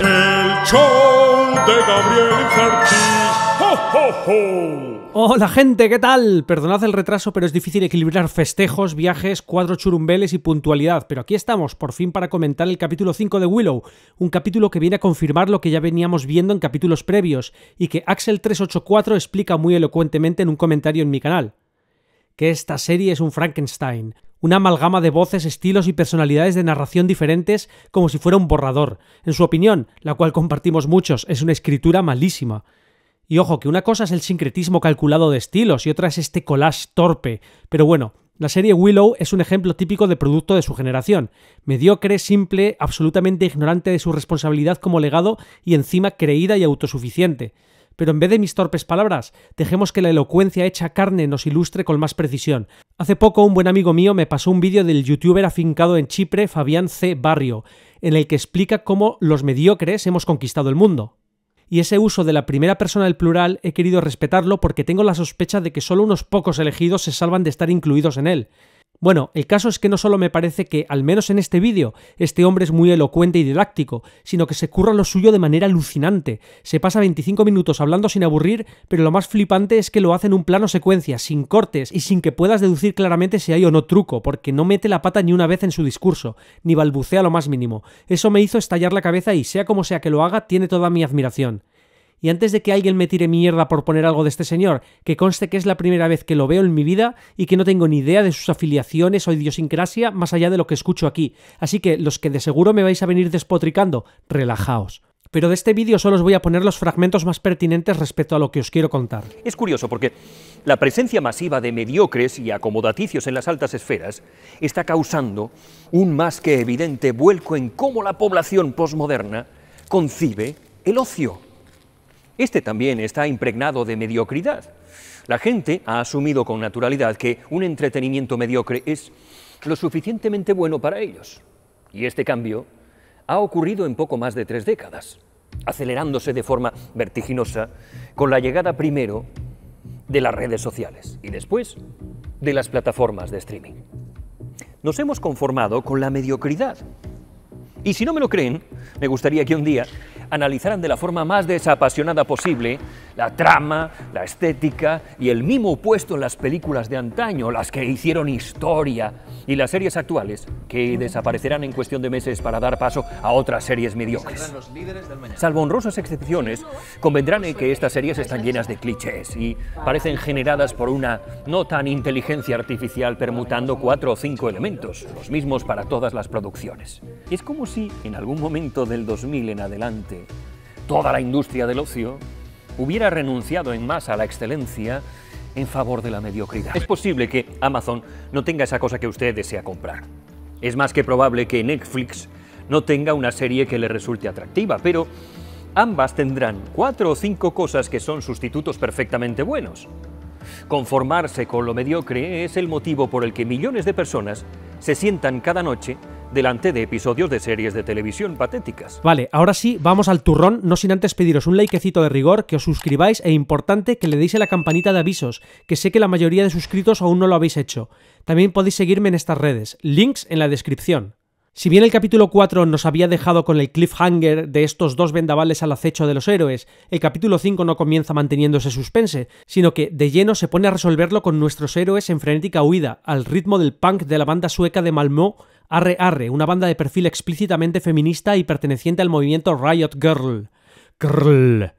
El show de Gabriel Hola gente, ¿qué tal? Perdonad el retraso, pero es difícil equilibrar festejos, viajes, cuatro churumbeles y puntualidad, pero aquí estamos, por fin para comentar el capítulo 5 de Willow, un capítulo que viene a confirmar lo que ya veníamos viendo en capítulos previos, y que Axel384 explica muy elocuentemente en un comentario en mi canal que esta serie es un Frankenstein, una amalgama de voces, estilos y personalidades de narración diferentes como si fuera un borrador. En su opinión, la cual compartimos muchos, es una escritura malísima. Y ojo, que una cosa es el sincretismo calculado de estilos y otra es este collage torpe. Pero bueno, la serie Willow es un ejemplo típico de producto de su generación, mediocre, simple, absolutamente ignorante de su responsabilidad como legado y encima creída y autosuficiente. Pero en vez de mis torpes palabras, dejemos que la elocuencia hecha carne nos ilustre con más precisión. Hace poco un buen amigo mío me pasó un vídeo del youtuber afincado en Chipre, Fabián C. Barrio, en el que explica cómo los mediocres hemos conquistado el mundo. Y ese uso de la primera persona del plural he querido respetarlo porque tengo la sospecha de que solo unos pocos elegidos se salvan de estar incluidos en él. Bueno, el caso es que no solo me parece que, al menos en este vídeo, este hombre es muy elocuente y didáctico, sino que se curra lo suyo de manera alucinante. Se pasa 25 minutos hablando sin aburrir, pero lo más flipante es que lo hace en un plano secuencia, sin cortes y sin que puedas deducir claramente si hay o no truco, porque no mete la pata ni una vez en su discurso, ni balbucea lo más mínimo. Eso me hizo estallar la cabeza y, sea como sea que lo haga, tiene toda mi admiración. Y antes de que alguien me tire mierda por poner algo de este señor, que conste que es la primera vez que lo veo en mi vida y que no tengo ni idea de sus afiliaciones o idiosincrasia más allá de lo que escucho aquí. Así que los que de seguro me vais a venir despotricando, relajaos pero de este vídeo solo os voy a poner los fragmentos más pertinentes respecto a lo que os quiero contar. Es curioso porque la presencia masiva de mediocres y acomodaticios en las altas esferas está causando un más que evidente vuelco en cómo la población posmoderna concibe el ocio. Este también está impregnado de mediocridad. La gente ha asumido con naturalidad que un entretenimiento mediocre es lo suficientemente bueno para ellos. Y este cambio ha ocurrido en poco más de tres décadas, acelerándose de forma vertiginosa con la llegada primero de las redes sociales y después de las plataformas de streaming. Nos hemos conformado con la mediocridad. Y si no me lo creen, me gustaría que un día analizarán de la forma más desapasionada posible la trama, la estética y el mimo puesto en las películas de antaño, las que hicieron historia, y las series actuales, que desaparecerán en cuestión de meses para dar paso a otras series mediocres. Salvo honrosas excepciones, convendrán en que estas series están llenas de clichés y parecen generadas por una no tan inteligencia artificial permutando cuatro o cinco elementos, los mismos para todas las producciones. Es como si en algún momento del 2000 en adelante toda la industria del ocio, hubiera renunciado en masa a la excelencia en favor de la mediocridad. Es posible que Amazon no tenga esa cosa que usted desea comprar. Es más que probable que Netflix no tenga una serie que le resulte atractiva, pero ambas tendrán cuatro o cinco cosas que son sustitutos perfectamente buenos. Conformarse con lo mediocre es el motivo por el que millones de personas se sientan cada noche delante de episodios de series de televisión patéticas. Vale, ahora sí, vamos al turrón, no sin antes pediros un likecito de rigor, que os suscribáis e importante que le deis a la campanita de avisos, que sé que la mayoría de suscritos aún no lo habéis hecho. También podéis seguirme en estas redes, links en la descripción. Si bien el capítulo 4 nos había dejado con el cliffhanger de estos dos vendavales al acecho de los héroes, el capítulo 5 no comienza manteniéndose suspense, sino que de lleno se pone a resolverlo con nuestros héroes en frenética huida, al ritmo del punk de la banda sueca de Malmö Arre una banda de perfil explícitamente feminista y perteneciente al movimiento Riot Girl. Girl.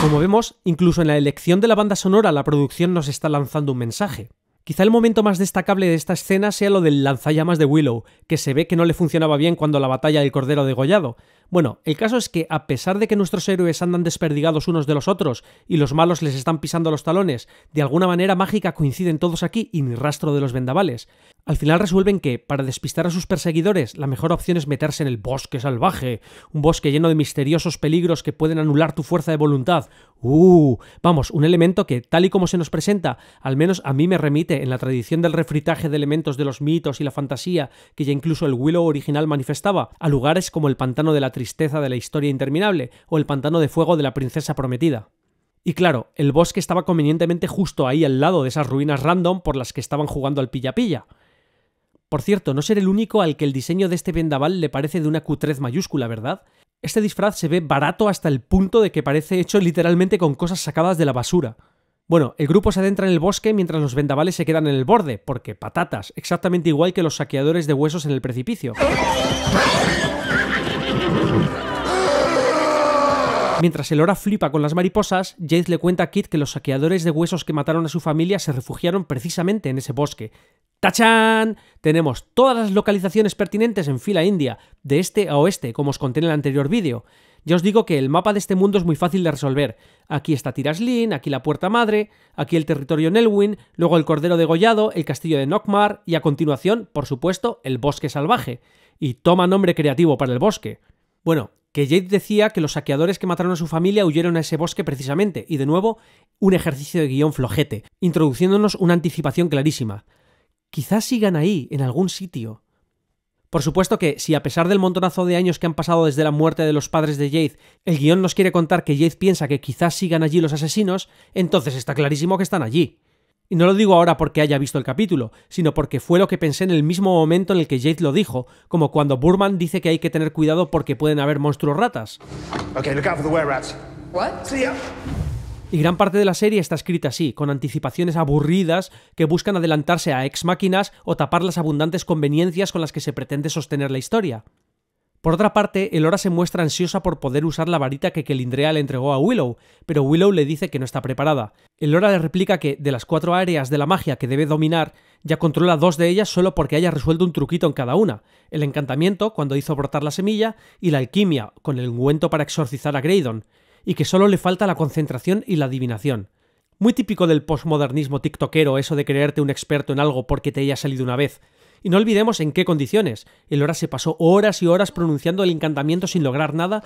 Como vemos, incluso en la elección de la banda sonora la producción nos está lanzando un mensaje. Quizá el momento más destacable de esta escena sea lo del lanzallamas de Willow, que se ve que no le funcionaba bien cuando la batalla del cordero degollado, bueno, el caso es que a pesar de que nuestros héroes andan desperdigados unos de los otros y los malos les están pisando los talones, de alguna manera mágica coinciden todos aquí y ni rastro de los vendavales. Al final resuelven que, para despistar a sus perseguidores, la mejor opción es meterse en el bosque salvaje, un bosque lleno de misteriosos peligros que pueden anular tu fuerza de voluntad. ¡Uh! Vamos, un elemento que, tal y como se nos presenta, al menos a mí me remite en la tradición del refritaje de elementos de los mitos y la fantasía que ya incluso el Willow original manifestaba, a lugares como el pantano de la tristeza de la historia interminable o el pantano de fuego de la princesa prometida. Y claro, el bosque estaba convenientemente justo ahí al lado de esas ruinas random por las que estaban jugando al pilla-pilla. Por cierto, no ser el único al que el diseño de este vendaval le parece de una cutrez mayúscula, ¿verdad? Este disfraz se ve barato hasta el punto de que parece hecho literalmente con cosas sacadas de la basura. Bueno, el grupo se adentra en el bosque mientras los vendavales se quedan en el borde, porque patatas, exactamente igual que los saqueadores de huesos en el precipicio. Mientras Elora flipa con las mariposas, Jade le cuenta a Kit que los saqueadores de huesos que mataron a su familia se refugiaron precisamente en ese bosque. ¡Tachán! Tenemos todas las localizaciones pertinentes en fila india, de este a oeste, como os conté en el anterior vídeo. Ya os digo que el mapa de este mundo es muy fácil de resolver. Aquí está Tiraslin, aquí la Puerta Madre, aquí el territorio Nelwyn, luego el Cordero Degollado, el Castillo de Nokmar y a continuación, por supuesto, el Bosque Salvaje. Y toma nombre creativo para el bosque. Bueno, que Jade decía que los saqueadores que mataron a su familia huyeron a ese bosque precisamente, y de nuevo, un ejercicio de guión flojete, introduciéndonos una anticipación clarísima. Quizás sigan ahí, en algún sitio. Por supuesto que, si a pesar del montonazo de años que han pasado desde la muerte de los padres de Jade, el guión nos quiere contar que Jade piensa que quizás sigan allí los asesinos, entonces está clarísimo que están allí. Y no lo digo ahora porque haya visto el capítulo, sino porque fue lo que pensé en el mismo momento en el que Jade lo dijo, como cuando Burman dice que hay que tener cuidado porque pueden haber monstruos ratas. Y gran parte de la serie está escrita así, con anticipaciones aburridas que buscan adelantarse a ex máquinas o tapar las abundantes conveniencias con las que se pretende sostener la historia. Por otra parte, Elora se muestra ansiosa por poder usar la varita que Kelindrea le entregó a Willow, pero Willow le dice que no está preparada. Elora le replica que, de las cuatro áreas de la magia que debe dominar, ya controla dos de ellas solo porque haya resuelto un truquito en cada una, el encantamiento, cuando hizo brotar la semilla, y la alquimia, con el ungüento para exorcizar a Graydon, y que solo le falta la concentración y la adivinación. Muy típico del postmodernismo tiktokero eso de creerte un experto en algo porque te haya salido una vez, y no olvidemos en qué condiciones. El Hora se pasó horas y horas pronunciando el encantamiento sin lograr nada.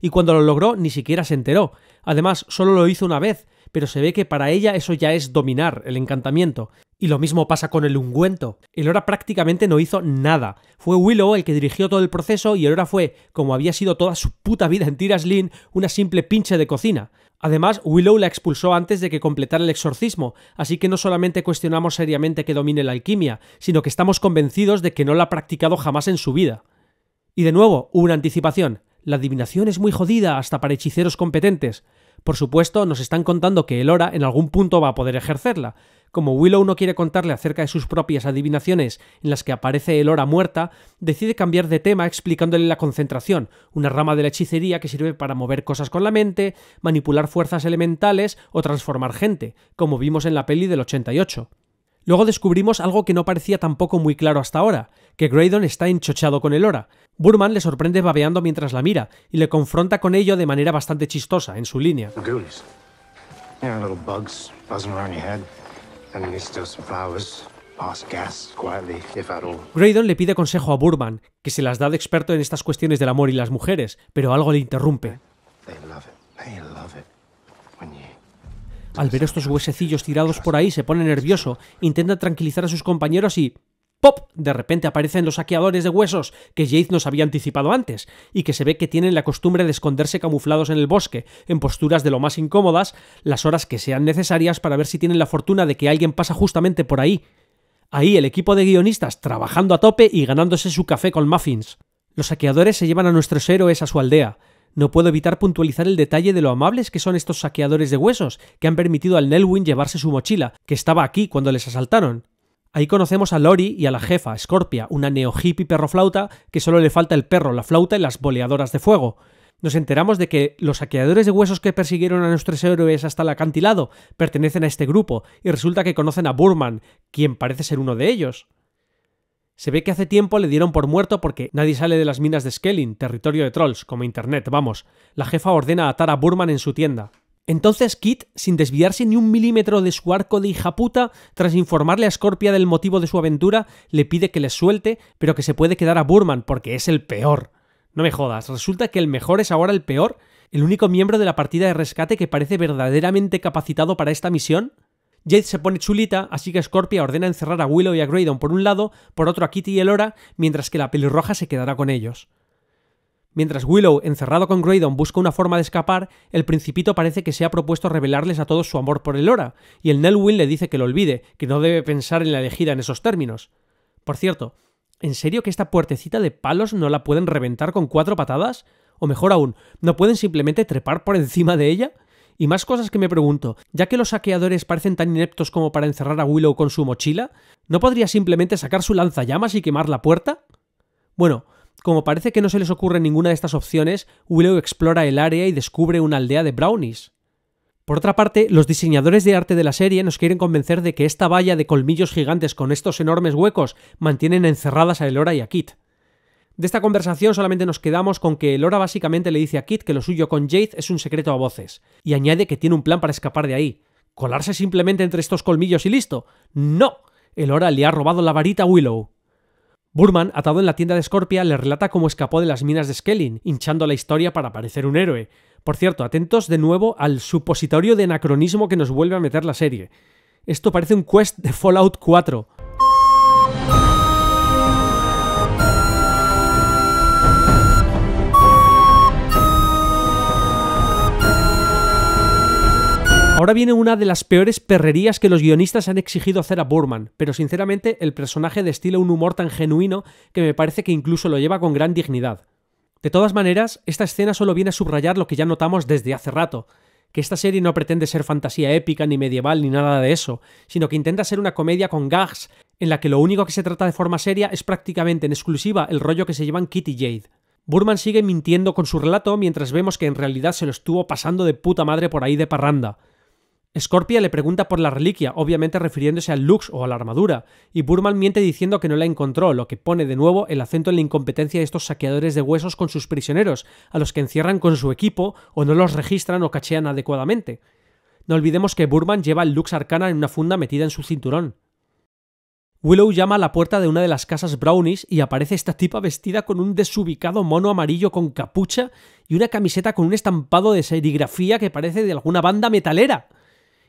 Y cuando lo logró ni siquiera se enteró. Además, solo lo hizo una vez, pero se ve que para ella eso ya es dominar el encantamiento. Y lo mismo pasa con el ungüento. Elora prácticamente no hizo nada. Fue Willow el que dirigió todo el proceso y Elora fue, como había sido toda su puta vida en Tiras una simple pinche de cocina. Además, Willow la expulsó antes de que completara el exorcismo, así que no solamente cuestionamos seriamente que domine la alquimia, sino que estamos convencidos de que no la ha practicado jamás en su vida. Y de nuevo, una anticipación. La adivinación es muy jodida hasta para hechiceros competentes. Por supuesto, nos están contando que Elora en algún punto va a poder ejercerla. Como Willow no quiere contarle acerca de sus propias adivinaciones en las que aparece Elora muerta, decide cambiar de tema explicándole la concentración, una rama de la hechicería que sirve para mover cosas con la mente, manipular fuerzas elementales o transformar gente, como vimos en la peli del 88. Luego descubrimos algo que no parecía tampoco muy claro hasta ahora, que Graydon está enchochado con el Hora. Burman le sorprende babeando mientras la mira y le confronta con ello de manera bastante chistosa, en su línea. Graydon le pide consejo a Burman, que se las da de experto en estas cuestiones del amor y las mujeres, pero algo le interrumpe. Al ver estos huesecillos tirados por ahí, se pone nervioso, intenta tranquilizar a sus compañeros y... ¡Pop! De repente aparecen los saqueadores de huesos que Jade nos había anticipado antes, y que se ve que tienen la costumbre de esconderse camuflados en el bosque, en posturas de lo más incómodas, las horas que sean necesarias para ver si tienen la fortuna de que alguien pasa justamente por ahí. Ahí el equipo de guionistas trabajando a tope y ganándose su café con muffins. Los saqueadores se llevan a nuestros héroes a su aldea, no puedo evitar puntualizar el detalle de lo amables que son estos saqueadores de huesos, que han permitido al Nelwyn llevarse su mochila, que estaba aquí cuando les asaltaron. Ahí conocemos a Lori y a la jefa, Scorpia, una neo-hippie perroflauta que solo le falta el perro, la flauta y las boleadoras de fuego. Nos enteramos de que los saqueadores de huesos que persiguieron a nuestros héroes hasta el acantilado pertenecen a este grupo, y resulta que conocen a Burman, quien parece ser uno de ellos. Se ve que hace tiempo le dieron por muerto porque nadie sale de las minas de Skelling, territorio de trolls, como Internet, vamos. La jefa ordena atar a Burman en su tienda. Entonces Kit, sin desviarse ni un milímetro de su arco de hija puta, tras informarle a Scorpia del motivo de su aventura, le pide que le suelte, pero que se puede quedar a Burman porque es el peor. No me jodas, resulta que el mejor es ahora el peor, el único miembro de la partida de rescate que parece verdaderamente capacitado para esta misión. Jade se pone chulita, así que Scorpia ordena encerrar a Willow y a Graydon por un lado, por otro a Kitty y Elora, mientras que la pelirroja se quedará con ellos. Mientras Willow, encerrado con Graydon, busca una forma de escapar, el principito parece que se ha propuesto revelarles a todos su amor por Elora, y el Nelwyn le dice que lo olvide, que no debe pensar en la elegida en esos términos. Por cierto, ¿en serio que esta puertecita de palos no la pueden reventar con cuatro patadas? O mejor aún, ¿no pueden simplemente trepar por encima de ella? Y más cosas que me pregunto, ya que los saqueadores parecen tan ineptos como para encerrar a Willow con su mochila, ¿no podría simplemente sacar su lanzallamas y quemar la puerta? Bueno, como parece que no se les ocurre ninguna de estas opciones, Willow explora el área y descubre una aldea de brownies. Por otra parte, los diseñadores de arte de la serie nos quieren convencer de que esta valla de colmillos gigantes con estos enormes huecos mantienen encerradas a Elora y a Kit. De esta conversación solamente nos quedamos con que Elora básicamente le dice a Kit que lo suyo con Jade es un secreto a voces, y añade que tiene un plan para escapar de ahí. ¿Colarse simplemente entre estos colmillos y listo? ¡No! Elora le ha robado la varita a Willow. Burman, atado en la tienda de Scorpia, le relata cómo escapó de las minas de Skelling hinchando la historia para parecer un héroe. Por cierto, atentos de nuevo al supositorio de anacronismo que nos vuelve a meter la serie. Esto parece un quest de Fallout 4. Ahora viene una de las peores perrerías que los guionistas han exigido hacer a Burman, pero sinceramente el personaje destila un humor tan genuino que me parece que incluso lo lleva con gran dignidad. De todas maneras, esta escena solo viene a subrayar lo que ya notamos desde hace rato, que esta serie no pretende ser fantasía épica ni medieval ni nada de eso, sino que intenta ser una comedia con gags, en la que lo único que se trata de forma seria es prácticamente en exclusiva el rollo que se llevan Kitty Jade. Burman sigue mintiendo con su relato mientras vemos que en realidad se lo estuvo pasando de puta madre por ahí de parranda. Scorpia le pregunta por la reliquia, obviamente refiriéndose al Lux o a la armadura, y Burman miente diciendo que no la encontró, lo que pone de nuevo el acento en la incompetencia de estos saqueadores de huesos con sus prisioneros, a los que encierran con su equipo o no los registran o cachean adecuadamente. No olvidemos que Burman lleva el Lux Arcana en una funda metida en su cinturón. Willow llama a la puerta de una de las casas brownies y aparece esta tipa vestida con un desubicado mono amarillo con capucha y una camiseta con un estampado de serigrafía que parece de alguna banda metalera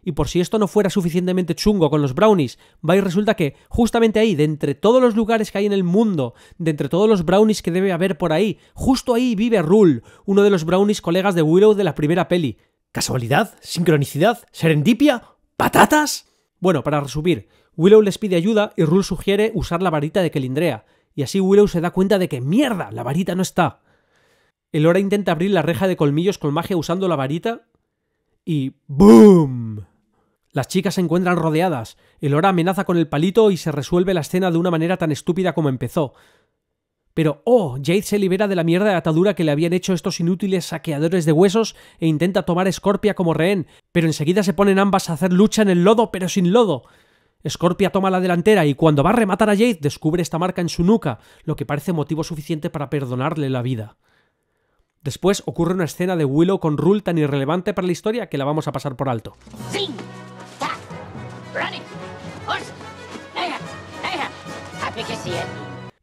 y por si esto no fuera suficientemente chungo con los brownies, va y resulta que justamente ahí, de entre todos los lugares que hay en el mundo, de entre todos los brownies que debe haber por ahí, justo ahí vive Rul, uno de los brownies colegas de Willow de la primera peli. ¿Casualidad? ¿Sincronicidad? ¿Serendipia? ¿Patatas? Bueno, para resumir, Willow les pide ayuda y Rul sugiere usar la varita de Kelindrea, y así Willow se da cuenta de que mierda, la varita no está. Elora intenta abrir la reja de colmillos con magia usando la varita y ¡boom! Las chicas se encuentran rodeadas, el Elora amenaza con el palito y se resuelve la escena de una manera tan estúpida como empezó. Pero, oh, Jade se libera de la mierda de atadura que le habían hecho estos inútiles saqueadores de huesos e intenta tomar a Scorpia como rehén, pero enseguida se ponen ambas a hacer lucha en el lodo, pero sin lodo. Scorpia toma la delantera y cuando va a rematar a Jade descubre esta marca en su nuca, lo que parece motivo suficiente para perdonarle la vida. Después ocurre una escena de Willow con Rule tan irrelevante para la historia que la vamos a pasar por alto.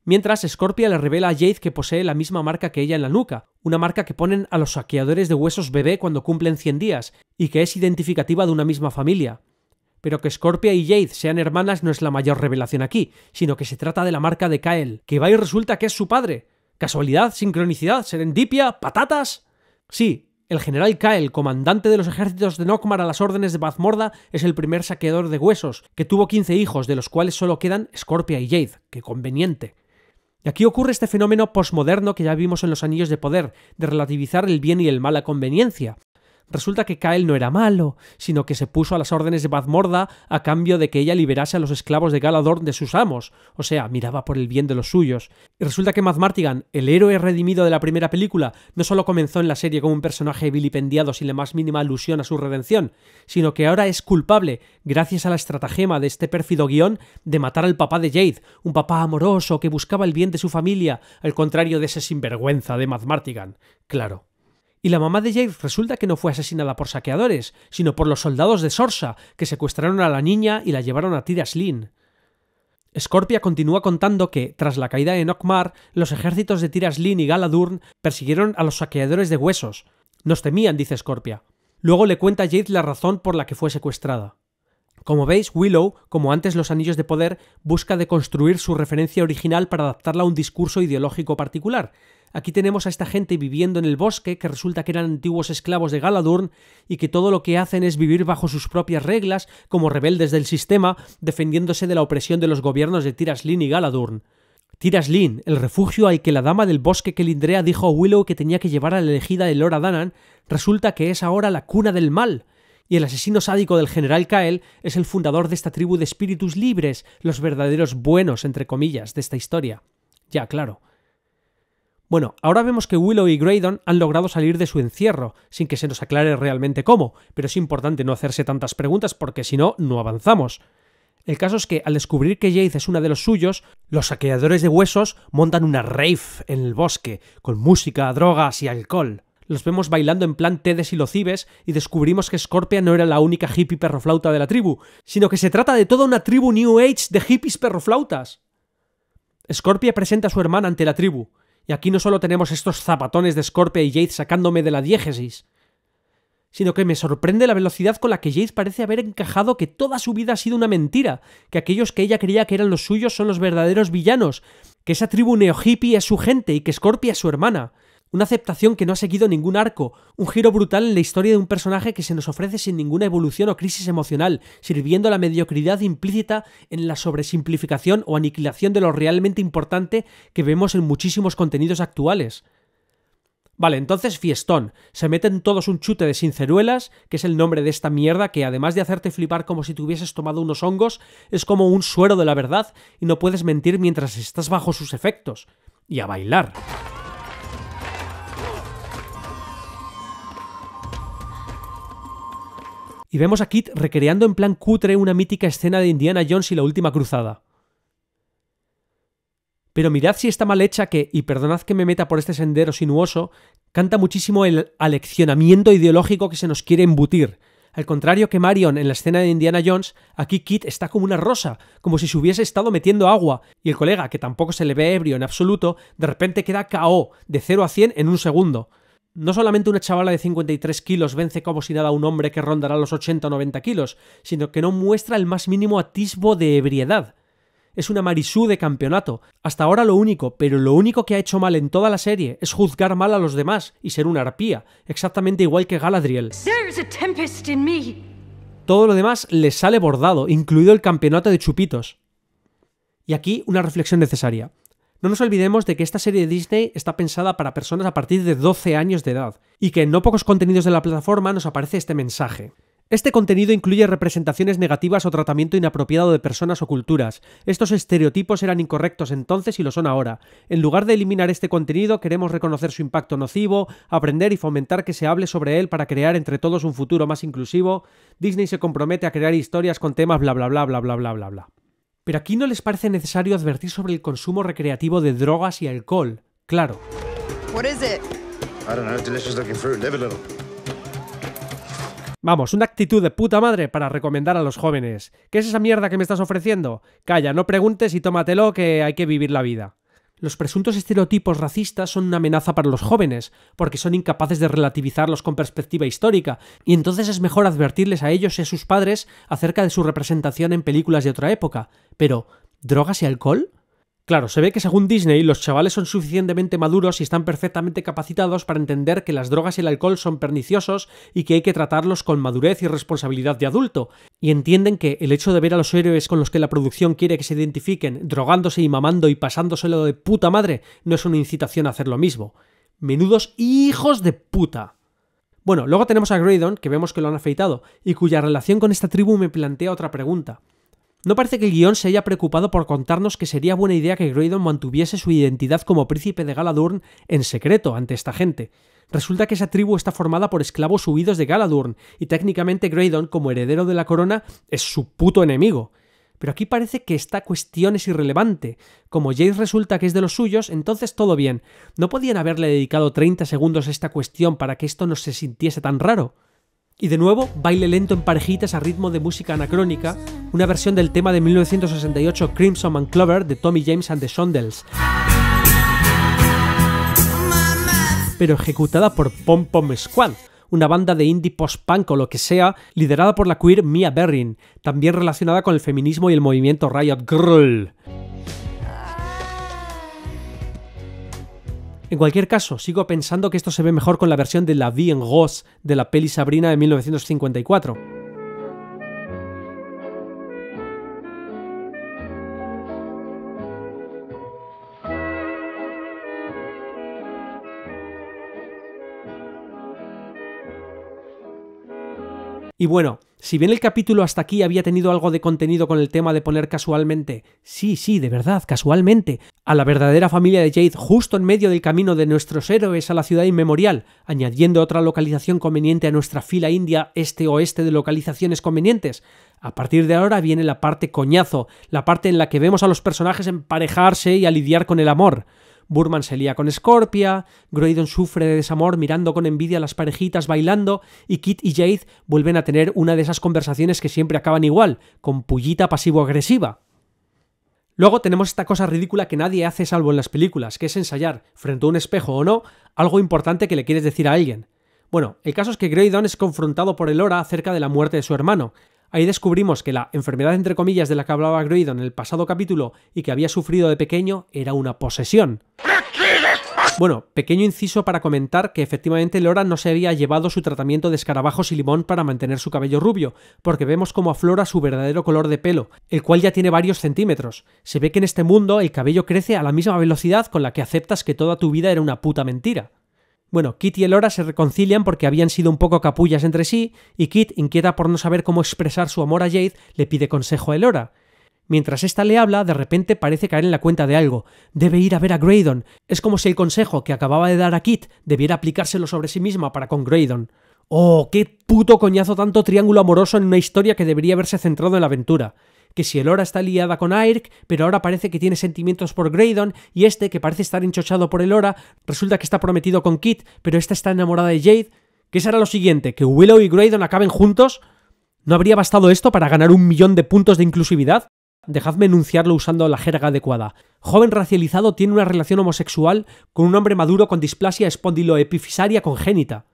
Mientras, Scorpia le revela a Jade que posee la misma marca que ella en la nuca, una marca que ponen a los saqueadores de huesos bebé cuando cumplen 100 días, y que es identificativa de una misma familia. Pero que Scorpia y Jade sean hermanas no es la mayor revelación aquí, sino que se trata de la marca de Kael, que va y resulta que es su padre. ¿Casualidad? ¿Sincronicidad? ¿Serendipia? ¿Patatas? Sí, el general Kael, comandante de los ejércitos de Nokmar a las órdenes de Bazmorda, es el primer saqueador de huesos, que tuvo 15 hijos, de los cuales solo quedan Scorpia y Jade. ¡Qué conveniente! Y aquí ocurre este fenómeno posmoderno que ya vimos en los Anillos de Poder, de relativizar el bien y el mal a conveniencia, Resulta que Kael no era malo, sino que se puso a las órdenes de Bazmorda a cambio de que ella liberase a los esclavos de Galador de sus amos, o sea, miraba por el bien de los suyos. Y resulta que MathMartigan, el héroe redimido de la primera película, no solo comenzó en la serie como un personaje vilipendiado sin la más mínima alusión a su redención, sino que ahora es culpable, gracias a la estratagema de este pérfido guión, de matar al papá de Jade, un papá amoroso que buscaba el bien de su familia, al contrario de ese sinvergüenza de Martigan, Claro. Y la mamá de Jade resulta que no fue asesinada por saqueadores, sino por los soldados de Sorsa, que secuestraron a la niña y la llevaron a Tiras Scorpia continúa contando que, tras la caída de Nockmar, los ejércitos de Tiras y Galadurn persiguieron a los saqueadores de huesos. Nos temían, dice Scorpia. Luego le cuenta a Jade la razón por la que fue secuestrada. Como veis, Willow, como antes los Anillos de Poder, busca deconstruir su referencia original para adaptarla a un discurso ideológico particular, Aquí tenemos a esta gente viviendo en el bosque, que resulta que eran antiguos esclavos de Galadurn, y que todo lo que hacen es vivir bajo sus propias reglas, como rebeldes del sistema, defendiéndose de la opresión de los gobiernos de Tiraslin y Galadurn. Tiraslin, el refugio al que la dama del bosque que lindrea dijo a Willow que tenía que llevar a la elegida de Lora Danan, resulta que es ahora la cuna del mal, y el asesino sádico del general Kael es el fundador de esta tribu de espíritus libres, los verdaderos buenos, entre comillas, de esta historia. Ya, claro. Bueno, ahora vemos que Willow y Graydon han logrado salir de su encierro, sin que se nos aclare realmente cómo, pero es importante no hacerse tantas preguntas porque si no, no avanzamos. El caso es que al descubrir que Jade es una de los suyos, los saqueadores de huesos montan una rave en el bosque, con música, drogas y alcohol. Los vemos bailando en plan Tedes y Locibes y descubrimos que Scorpia no era la única hippie perroflauta de la tribu, sino que se trata de toda una tribu New Age de hippies perroflautas. Scorpia presenta a su hermana ante la tribu. Y aquí no solo tenemos estos zapatones de Scorpia y Jade sacándome de la diégesis, sino que me sorprende la velocidad con la que Jade parece haber encajado que toda su vida ha sido una mentira, que aquellos que ella creía que eran los suyos son los verdaderos villanos, que esa tribu neo-hippie es su gente y que Scorpia es su hermana, una aceptación que no ha seguido ningún arco, un giro brutal en la historia de un personaje que se nos ofrece sin ninguna evolución o crisis emocional, sirviendo a la mediocridad implícita en la sobresimplificación o aniquilación de lo realmente importante que vemos en muchísimos contenidos actuales. Vale, entonces fiestón. Se meten todos un chute de sinceruelas, que es el nombre de esta mierda que además de hacerte flipar como si te hubieses tomado unos hongos, es como un suero de la verdad y no puedes mentir mientras estás bajo sus efectos. Y a bailar. y vemos a Kit recreando en plan cutre una mítica escena de Indiana Jones y la última cruzada. Pero mirad si está mal hecha que, y perdonad que me meta por este sendero sinuoso, canta muchísimo el aleccionamiento ideológico que se nos quiere embutir. Al contrario que Marion en la escena de Indiana Jones, aquí Kit está como una rosa, como si se hubiese estado metiendo agua, y el colega, que tampoco se le ve ebrio en absoluto, de repente queda KO, de 0 a 100 en un segundo. No solamente una chavala de 53 kilos vence como si nada a un hombre que rondará los 80 o 90 kilos, sino que no muestra el más mínimo atisbo de ebriedad. Es una Marisú de campeonato. Hasta ahora lo único, pero lo único que ha hecho mal en toda la serie es juzgar mal a los demás y ser una arpía, exactamente igual que Galadriel. Todo lo demás le sale bordado, incluido el campeonato de chupitos. Y aquí una reflexión necesaria. No nos olvidemos de que esta serie de Disney está pensada para personas a partir de 12 años de edad, y que en no pocos contenidos de la plataforma nos aparece este mensaje. Este contenido incluye representaciones negativas o tratamiento inapropiado de personas o culturas. Estos estereotipos eran incorrectos entonces y lo son ahora. En lugar de eliminar este contenido, queremos reconocer su impacto nocivo, aprender y fomentar que se hable sobre él para crear entre todos un futuro más inclusivo. Disney se compromete a crear historias con temas bla bla bla bla bla bla bla bla. Pero aquí no les parece necesario advertir sobre el consumo recreativo de drogas y alcohol, claro. Vamos, una actitud de puta madre para recomendar a los jóvenes. ¿Qué es esa mierda que me estás ofreciendo? Calla, no preguntes y tómatelo que hay que vivir la vida. Los presuntos estereotipos racistas son una amenaza para los jóvenes, porque son incapaces de relativizarlos con perspectiva histórica, y entonces es mejor advertirles a ellos y a sus padres acerca de su representación en películas de otra época. Pero, ¿drogas y alcohol? Claro, se ve que según Disney los chavales son suficientemente maduros y están perfectamente capacitados para entender que las drogas y el alcohol son perniciosos y que hay que tratarlos con madurez y responsabilidad de adulto, y entienden que el hecho de ver a los héroes con los que la producción quiere que se identifiquen drogándose y mamando y pasándoselo de puta madre no es una incitación a hacer lo mismo. Menudos hijos de puta. Bueno, luego tenemos a Graydon, que vemos que lo han afeitado, y cuya relación con esta tribu me plantea otra pregunta. No parece que el guión se haya preocupado por contarnos que sería buena idea que Graydon mantuviese su identidad como príncipe de Galadurn en secreto ante esta gente. Resulta que esa tribu está formada por esclavos huidos de Galadurn, y técnicamente Graydon, como heredero de la corona, es su puto enemigo. Pero aquí parece que esta cuestión es irrelevante. Como Jace resulta que es de los suyos, entonces todo bien. ¿No podían haberle dedicado 30 segundos a esta cuestión para que esto no se sintiese tan raro? Y de nuevo, baile lento en parejitas a ritmo de música anacrónica, una versión del tema de 1968 Crimson and Clover de Tommy James and the Shondells. Pero ejecutada por Pom Pom Squad, una banda de indie post-punk o lo que sea, liderada por la queer Mia Berrin, también relacionada con el feminismo y el movimiento Riot Grrrl. En cualquier caso, sigo pensando que esto se ve mejor con la versión de La Vie en Rose de la peli Sabrina de 1954. Y bueno, si bien el capítulo hasta aquí había tenido algo de contenido con el tema de poner casualmente, sí, sí, de verdad, casualmente, a la verdadera familia de Jade justo en medio del camino de nuestros héroes a la ciudad inmemorial, añadiendo otra localización conveniente a nuestra fila india este-oeste de localizaciones convenientes, a partir de ahora viene la parte coñazo, la parte en la que vemos a los personajes emparejarse y a lidiar con el amor. Burman se lía con Scorpia, Groydon sufre de desamor mirando con envidia a las parejitas bailando y Kit y Jade vuelven a tener una de esas conversaciones que siempre acaban igual, con pullita pasivo-agresiva. Luego tenemos esta cosa ridícula que nadie hace salvo en las películas, que es ensayar, frente a un espejo o no, algo importante que le quieres decir a alguien. Bueno, el caso es que Groydon es confrontado por Elora acerca de la muerte de su hermano, Ahí descubrimos que la enfermedad entre comillas de la que hablaba Groydon en el pasado capítulo y que había sufrido de pequeño era una posesión. Bueno, pequeño inciso para comentar que efectivamente Lora no se había llevado su tratamiento de escarabajos y limón para mantener su cabello rubio, porque vemos cómo aflora su verdadero color de pelo, el cual ya tiene varios centímetros. Se ve que en este mundo el cabello crece a la misma velocidad con la que aceptas que toda tu vida era una puta mentira. Bueno, Kit y Elora se reconcilian porque habían sido un poco capullas entre sí, y Kit, inquieta por no saber cómo expresar su amor a Jade, le pide consejo a Elora. Mientras esta le habla, de repente parece caer en la cuenta de algo. Debe ir a ver a Graydon. Es como si el consejo que acababa de dar a Kit debiera aplicárselo sobre sí misma para con Graydon. ¡Oh, qué puto coñazo tanto triángulo amoroso en una historia que debería haberse centrado en la aventura! que si Elora está liada con Ayrk, pero ahora parece que tiene sentimientos por Graydon, y este, que parece estar enchochado por Elora, resulta que está prometido con Kit, pero esta está enamorada de Jade. ¿Qué será lo siguiente? ¿Que Willow y Graydon acaben juntos? ¿No habría bastado esto para ganar un millón de puntos de inclusividad? Dejadme enunciarlo usando la jerga adecuada. Joven racializado tiene una relación homosexual con un hombre maduro con displasia espondiloepifisaria congénita.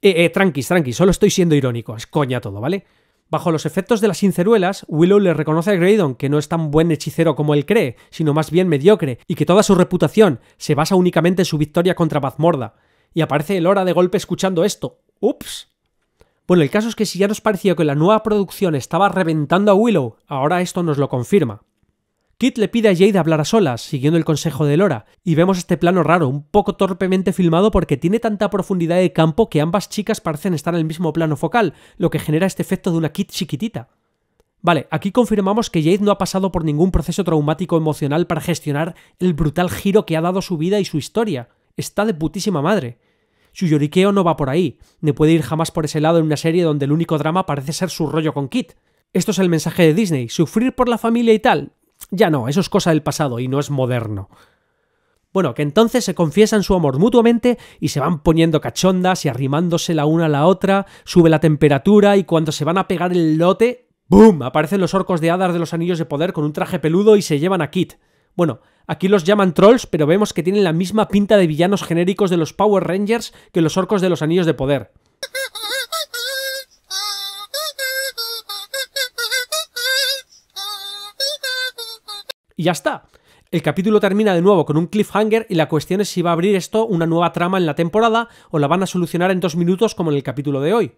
Eh, eh, tranquis, tranqui, solo estoy siendo irónico, es coña todo, ¿vale? Bajo los efectos de las sinceruelas, Willow le reconoce a Graydon que no es tan buen hechicero como él cree, sino más bien mediocre, y que toda su reputación se basa únicamente en su victoria contra pazmorda. Y aparece Elora de golpe escuchando esto. ¡Ups! Bueno, el caso es que si ya nos parecía que la nueva producción estaba reventando a Willow, ahora esto nos lo confirma. Kit le pide a Jade hablar a solas, siguiendo el consejo de Lora, y vemos este plano raro, un poco torpemente filmado porque tiene tanta profundidad de campo que ambas chicas parecen estar en el mismo plano focal, lo que genera este efecto de una Kit chiquitita. Vale, aquí confirmamos que Jade no ha pasado por ningún proceso traumático emocional para gestionar el brutal giro que ha dado su vida y su historia. Está de putísima madre. Su lloriqueo no va por ahí, ni puede ir jamás por ese lado en una serie donde el único drama parece ser su rollo con Kit. Esto es el mensaje de Disney, sufrir por la familia y tal, ya no, eso es cosa del pasado y no es moderno. Bueno, que entonces se confiesan su amor mutuamente y se van poniendo cachondas y arrimándose la una a la otra, sube la temperatura y cuando se van a pegar el lote, ¡boom! Aparecen los orcos de hadas de los anillos de poder con un traje peludo y se llevan a Kit. Bueno, aquí los llaman trolls, pero vemos que tienen la misma pinta de villanos genéricos de los Power Rangers que los orcos de los anillos de poder. Y ya está. El capítulo termina de nuevo con un cliffhanger y la cuestión es si va a abrir esto una nueva trama en la temporada o la van a solucionar en dos minutos como en el capítulo de hoy.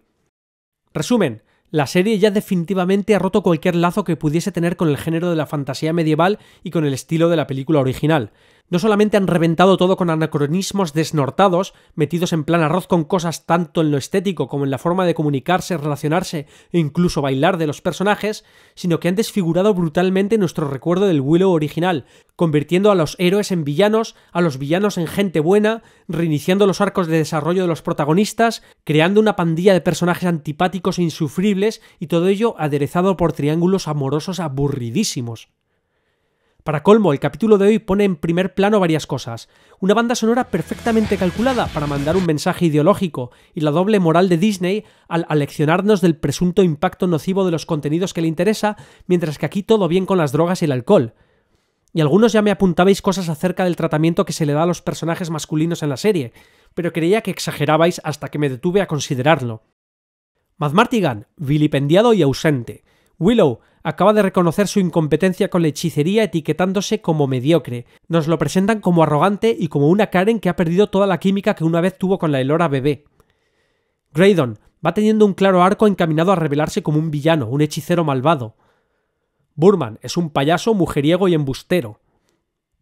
Resumen, la serie ya definitivamente ha roto cualquier lazo que pudiese tener con el género de la fantasía medieval y con el estilo de la película original no solamente han reventado todo con anacronismos desnortados, metidos en plan arroz con cosas tanto en lo estético como en la forma de comunicarse, relacionarse e incluso bailar de los personajes, sino que han desfigurado brutalmente nuestro recuerdo del Willow original, convirtiendo a los héroes en villanos, a los villanos en gente buena, reiniciando los arcos de desarrollo de los protagonistas, creando una pandilla de personajes antipáticos e insufribles, y todo ello aderezado por triángulos amorosos aburridísimos. Para colmo, el capítulo de hoy pone en primer plano varias cosas. Una banda sonora perfectamente calculada para mandar un mensaje ideológico y la doble moral de Disney al aleccionarnos del presunto impacto nocivo de los contenidos que le interesa, mientras que aquí todo bien con las drogas y el alcohol. Y algunos ya me apuntabais cosas acerca del tratamiento que se le da a los personajes masculinos en la serie, pero creía que exagerabais hasta que me detuve a considerarlo. Madmartigan, vilipendiado y ausente. Willow, acaba de reconocer su incompetencia con la hechicería etiquetándose como mediocre. Nos lo presentan como arrogante y como una Karen que ha perdido toda la química que una vez tuvo con la Elora bebé. Graydon va teniendo un claro arco encaminado a revelarse como un villano, un hechicero malvado. Burman es un payaso, mujeriego y embustero.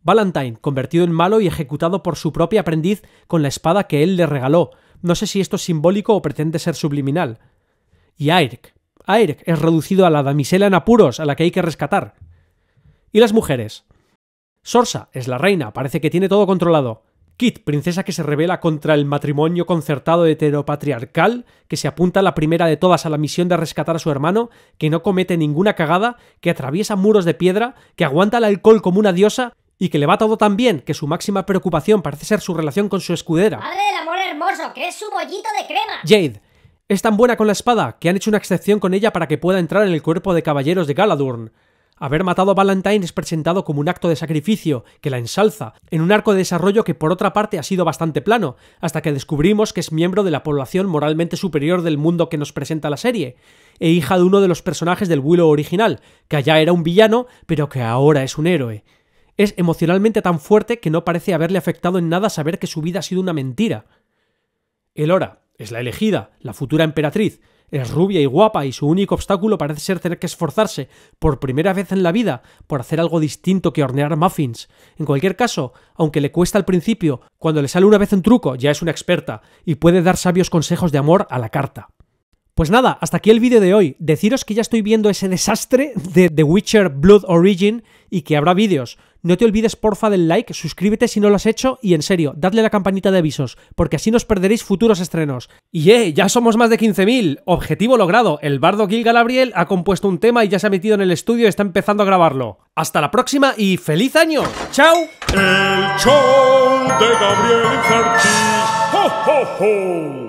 Valentine, convertido en malo y ejecutado por su propia aprendiz con la espada que él le regaló. No sé si esto es simbólico o pretende ser subliminal. Y Ayrk. Aerk es reducido a la damisela en apuros a la que hay que rescatar. ¿Y las mujeres? Sorsa es la reina, parece que tiene todo controlado. Kit, princesa que se revela contra el matrimonio concertado heteropatriarcal, que se apunta la primera de todas a la misión de rescatar a su hermano, que no comete ninguna cagada, que atraviesa muros de piedra, que aguanta el alcohol como una diosa y que le va todo tan bien que su máxima preocupación parece ser su relación con su escudera. ¡Madre del amor hermoso, que es su bollito de crema! Jade, es tan buena con la espada que han hecho una excepción con ella para que pueda entrar en el cuerpo de caballeros de Galadurn. Haber matado a Valentine es presentado como un acto de sacrificio, que la ensalza, en un arco de desarrollo que por otra parte ha sido bastante plano, hasta que descubrimos que es miembro de la población moralmente superior del mundo que nos presenta la serie, e hija de uno de los personajes del Willow original, que allá era un villano, pero que ahora es un héroe. Es emocionalmente tan fuerte que no parece haberle afectado en nada saber que su vida ha sido una mentira. Elora, es la elegida, la futura emperatriz. Es rubia y guapa y su único obstáculo parece ser tener que esforzarse, por primera vez en la vida, por hacer algo distinto que hornear muffins. En cualquier caso, aunque le cuesta al principio, cuando le sale una vez un truco ya es una experta y puede dar sabios consejos de amor a la carta. Pues nada, hasta aquí el vídeo de hoy. Deciros que ya estoy viendo ese desastre de The Witcher Blood Origin y que habrá vídeos. No te olvides porfa del like, suscríbete si no lo has hecho y en serio, dadle la campanita de avisos, porque así nos perderéis futuros estrenos. Y eh, ya somos más de 15.000. Objetivo logrado. El bardo Gil Galabriel ha compuesto un tema y ya se ha metido en el estudio y está empezando a grabarlo. Hasta la próxima y feliz año. ¡Chao! El show de Gabriel ¡Ho,